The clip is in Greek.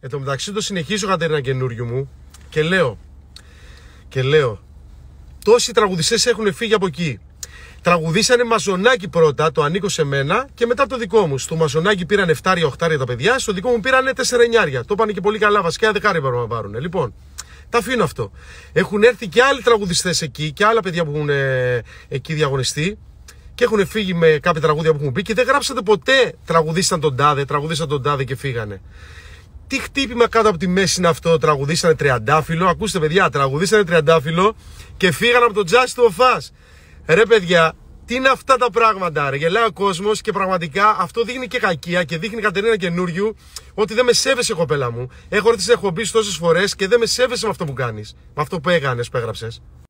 Εν τω μεταξύ το συνεχίζω Κατερίνα καινούριο μου και λέω, και λέω, τόσοι τραγουδιστές έχουν φύγει από εκεί. Τραγουδήσανε μαζονάκι πρώτα, το ανήκω σε μένα και μετά το δικό μου. Στο μαζονάκι πήραν 7 8 τα παιδιά, στο δικό μου πήραν 4 9. Το πάνε και πολύ καλά, βασικά δεκάρι πρέπει να πάρουν. Λοιπόν, τα αφήνω αυτό. Έχουν έρθει και άλλοι τραγουδιστές εκεί και άλλα παιδιά που έχουν ε, εκεί διαγωνιστεί και έχουν φύγει με κάποια τραγούδια που έχουν πει και δεν γράψατε ποτέ τραγουδίσαν τον τάδε, τραγουδίσαν τον τάδε και φύγανε. Τι χτύπημα κάτω από τη μέση είναι αυτό, τραγουδήσανε τριαντάφυλλο. Ακούστε, παιδιά, τραγουδήσανε τριαντάφυλλο και φύγανε από το τζάσι του οφά. Ρε, παιδιά, τι είναι αυτά τα πράγματα, ρε. Γελάει ο κόσμος και πραγματικά αυτό δείχνει και κακία και δείχνει Κατερίνα καινούριου ότι δεν με σέβεσαι, κοπέλα μου. Έχω έρθει σε τόσες τόσες φορές και δεν με σέβεσαι με αυτό που κάνεις. Με αυτό που έκανες, που έγραψες.